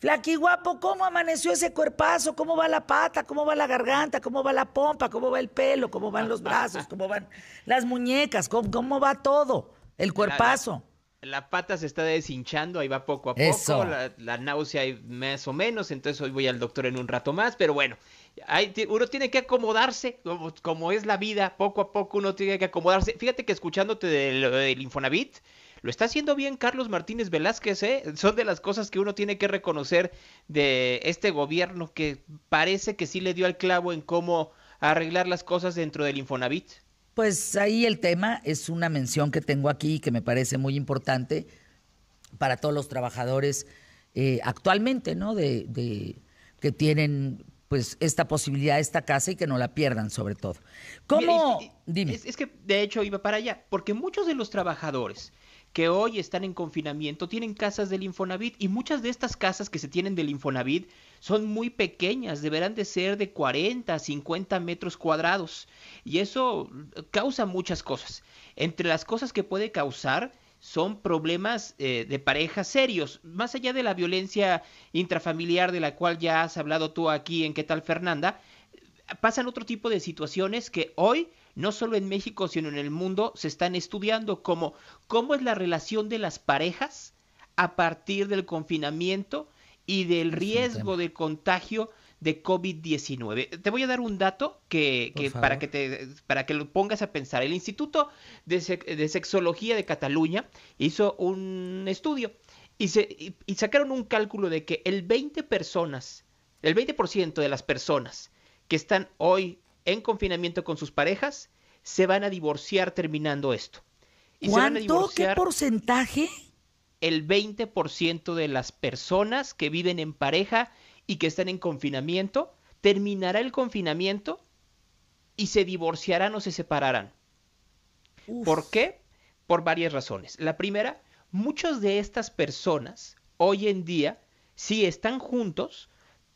Flaqui guapo, ¿cómo amaneció ese cuerpazo? ¿Cómo va la pata? ¿Cómo va la garganta? ¿Cómo va la pompa? ¿Cómo va el pelo? ¿Cómo van los brazos? ¿Cómo van las muñecas? ¿Cómo, cómo va todo? El cuerpazo. La, pata se está deshinchando, ahí va poco a poco. La, la, náusea más o menos, entonces hoy voy al doctor en un rato más, pero bueno. uno tiene que acomodarse, como, es la vida, poco a poco uno tiene que acomodarse. Fíjate que escuchándote del Infonavit, lo está haciendo bien Carlos Martínez Velázquez, ¿eh? Son de las cosas que uno tiene que reconocer de este gobierno que parece que sí le dio al clavo en cómo arreglar las cosas dentro del Infonavit. Pues ahí el tema es una mención que tengo aquí que me parece muy importante para todos los trabajadores eh, actualmente, ¿no? De, que tienen pues esta posibilidad, esta casa y que no la pierdan sobre todo. ¿Cómo? Dime. es, que de hecho iba para allá, porque muchos de los trabajadores que hoy están en confinamiento tienen casas del Infonavit y muchas de estas casas que se tienen del Infonavit son muy pequeñas, deberán de ser de 40 a 50 metros cuadrados y eso causa muchas cosas. Entre las cosas que puede causar son problemas eh, de pareja serios, más allá de la violencia intrafamiliar de la cual ya has hablado tú aquí en qué tal Fernanda, pasan otro tipo de situaciones que hoy no solo en México, sino en el mundo, se están estudiando como cómo es la relación de las parejas a partir del confinamiento y del riesgo de contagio de COVID-19. Te voy a dar un dato que, para, que te, para que lo pongas a pensar. El Instituto de, Sexología de Cataluña hizo un estudio y, se, sacaron un cálculo de que el 20 personas, el 20% de las personas que están hoy en confinamiento con sus parejas se van a divorciar terminando esto. ¿Cuánto? ¿Qué porcentaje? El 20% de las personas que viven en pareja y que están en confinamiento, terminará el confinamiento y se divorciarán o se separarán. ¿Por qué? Por varias razones. La primera, muchas de estas personas hoy en día sí están juntos,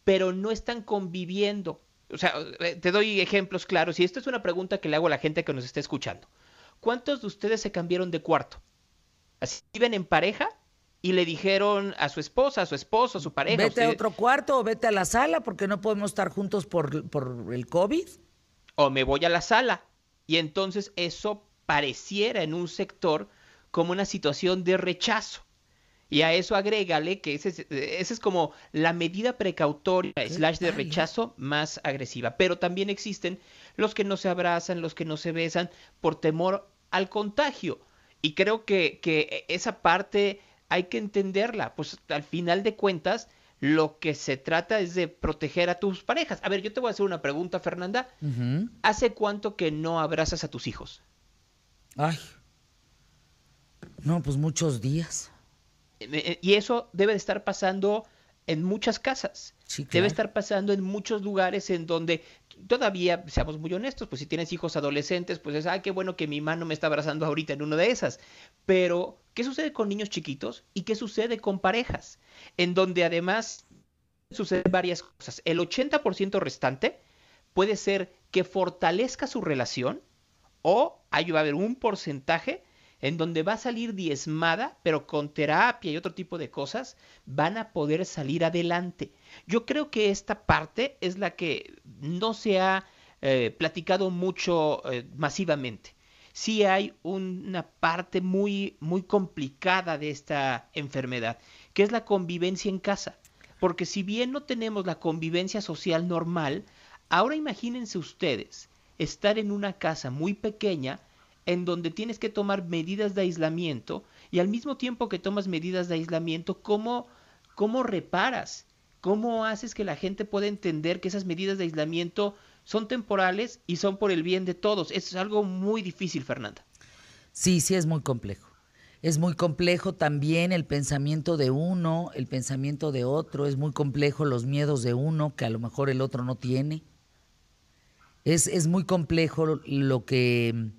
pero no están conviviendo o sea, eh, te doy ejemplos claros y esta es una pregunta que le hago a la gente que nos está escuchando. ¿Cuántos de ustedes se cambiaron de cuarto? Así en pareja y le dijeron a su esposa, a su esposo, a su pareja. Vete a otro cuarto o vete a la sala porque no podemos estar juntos por, por el COVID. O me voy a la sala. Y entonces eso pareciera en un sector como una situación de rechazo. Y a eso agrégale que esa ese es como la medida precautoria, slash de rechazo más agresiva. Pero también existen los que no se abrazan, los que no se besan por temor al contagio. Y creo que, esa parte hay que entenderla, pues al final de cuentas lo que se trata es de proteger a tus parejas. A ver, yo te voy a hacer una pregunta, Fernanda. ¿Hace cuánto que no abrazas a tus hijos? Ay. No, pues muchos días. Eh, y eso debe de estar pasando en muchas casas. Debe estar pasando en muchos lugares en donde todavía, seamos muy honestos, pues si tienes hijos adolescentes, pues es, ah, qué bueno que mi mano me está abrazando ahorita en una de esas. Pero, ¿qué sucede con niños chiquitos y qué sucede con parejas? En donde además suceden varias cosas. El 80% restante puede ser que fortalezca su relación o ahí va a haber un porcentaje en donde va a salir diezmada, pero con terapia y otro tipo de cosas, van a poder salir adelante. Yo creo que esta parte es la que no se ha eh, platicado mucho eh, masivamente. Sí hay una parte muy, muy complicada de esta enfermedad, que es la convivencia en casa. Porque si bien no tenemos la convivencia social normal, ahora imagínense ustedes estar en una casa muy pequeña en donde tienes que tomar medidas de aislamiento y al mismo tiempo que tomas medidas de aislamiento, ¿cómo, cómo reparas? ¿Cómo haces que la gente pueda entender que esas medidas de aislamiento son temporales y son por el bien de todos? Eso es algo muy difícil, Fernanda. Sí, sí, es muy complejo. Es muy complejo también el pensamiento de uno, el pensamiento de otro, es muy complejo los miedos de uno que a lo mejor el otro no tiene. es muy complejo lo que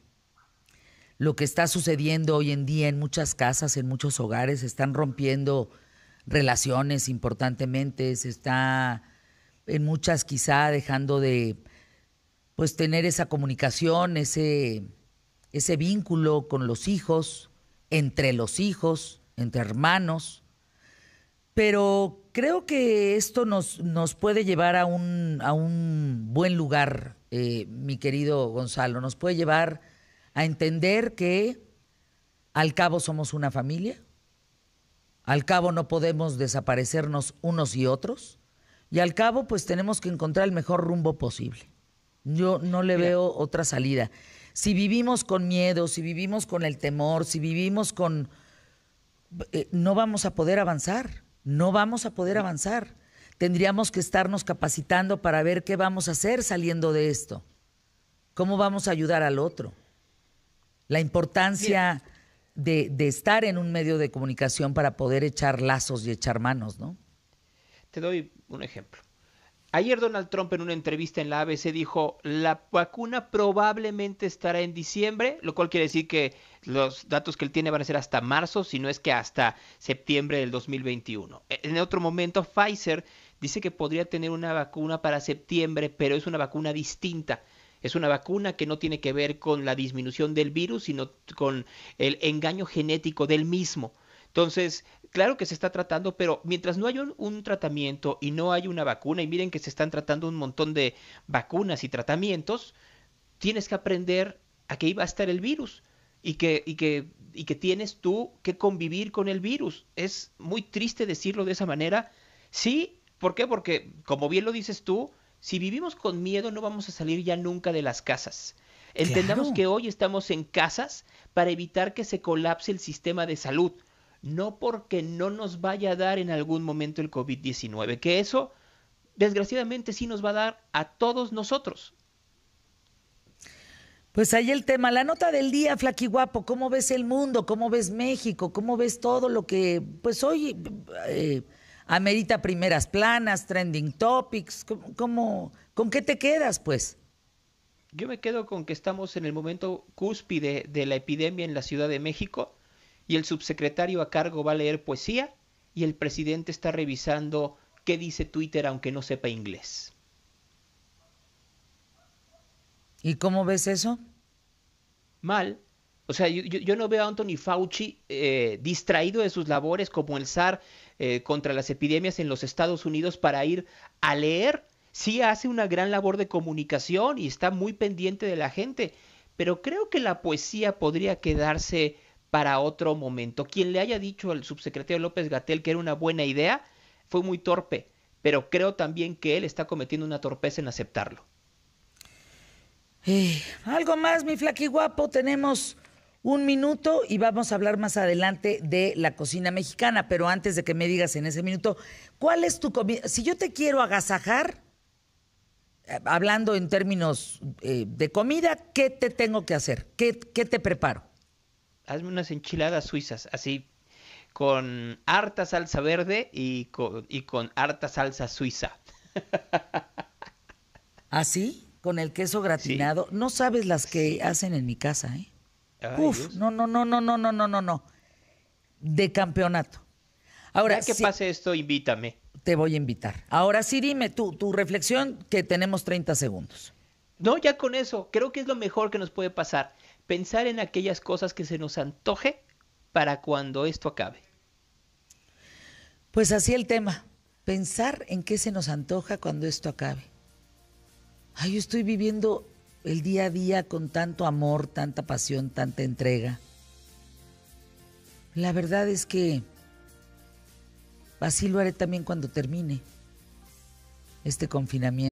lo que está sucediendo hoy en día en muchas casas, en muchos hogares, se están rompiendo relaciones importantemente, se está en muchas quizá dejando de pues tener esa comunicación, ese, ese vínculo con los hijos, entre los hijos, entre hermanos. Pero creo que esto nos, nos puede llevar a un, buen lugar, eh, mi querido Gonzalo, nos puede llevar a entender que al cabo somos una familia, al cabo no podemos desaparecernos unos y otros, y al cabo pues tenemos que encontrar el mejor rumbo posible. Yo no le veo otra salida. Si vivimos con miedo, si vivimos con el temor, si vivimos con... Eh, no vamos a poder avanzar, no vamos a poder avanzar. Tendríamos que estarnos capacitando para ver qué vamos a hacer saliendo de esto, cómo vamos a ayudar al otro. La importancia de, estar en un medio de comunicación para poder echar lazos y echar manos, ¿no? Te doy un ejemplo. Ayer Donald Trump en una entrevista en la ABC dijo, la vacuna probablemente estará en diciembre, lo cual quiere decir que los datos que él tiene van a ser hasta marzo, si no es que hasta septiembre del 2021. E, en otro momento, Pfizer dice que podría tener una vacuna para septiembre, pero es una vacuna distinta. Es una vacuna que no tiene que ver con la disminución del virus, sino con el engaño genético del mismo. Entonces, claro que se está tratando, pero mientras no hay un, tratamiento y no hay una vacuna, y miren que se están tratando un montón de vacunas y tratamientos, tienes que aprender a qué iba a estar el virus y que, y que, y que tienes tú que convivir con el virus. Es muy triste decirlo de esa manera. Sí, ¿por qué? Porque, como bien lo dices tú, si vivimos con miedo no vamos a salir ya nunca de las casas. Entendamos que hoy estamos en casas para evitar que se colapse el sistema de salud, no porque no nos vaya a dar en algún momento el COVID-19, que eso desgraciadamente sí nos va a dar a todos nosotros. Pues ahí el tema, la nota del día, flaquiguapo, Guapo, ¿cómo ves el mundo? ¿Cómo ves México? ¿Cómo ves todo lo que, pues hoy... Eh, amerita primeras planas, trending topics, con qué te quedas pues? Yo me quedo con que estamos en el momento cúspide de la epidemia en la Ciudad de México y el subsecretario a cargo va a leer poesía y el presidente está revisando qué dice Twitter aunque no sepa inglés. ¿Y cómo ves eso? Mal, o sea, yo, no veo a Anthony Fauci eh, distraído de sus labores como el zar eh, contra las epidemias en los Estados Unidos para ir a leer. Sí hace una gran labor de comunicación y está muy pendiente de la gente, pero creo que la poesía podría quedarse para otro momento. Quien le haya dicho al subsecretario López Gatel que era una buena idea fue muy torpe, pero creo también que él está cometiendo una torpeza en aceptarlo. Eh, algo más, mi flaqui guapo, tenemos un minuto y vamos a hablar más adelante de la cocina mexicana, pero antes de que me digas en ese minuto, ¿cuál es tu comida? Si yo te quiero agasajar, eh, hablando en términos eh, de comida, ¿qué te tengo que hacer? ¿Qué, te preparo? Hazme unas enchiladas suizas, así, con harta salsa verde y con, harta salsa suiza. ¿Así? ¿Ah, ¿Con el queso gratinado? No sabes las que hacen en mi casa, ¿eh? Uf, no, no, no, no, no, no, no, no, no. De campeonato. Ahora. Ya que pase esto, invítame. Te voy a invitar. Ahora sí, dime tú, tu reflexión, que tenemos 30 segundos. No, ya con eso. Creo que es lo mejor que nos puede pasar. Pensar en aquellas cosas que se nos antoje para cuando esto acabe. Pues así el tema. Pensar en qué se nos antoja cuando esto acabe. Ay, yo estoy viviendo el día a día con tanto amor, tanta pasión, tanta entrega. La verdad es que así lo haré también cuando termine este confinamiento.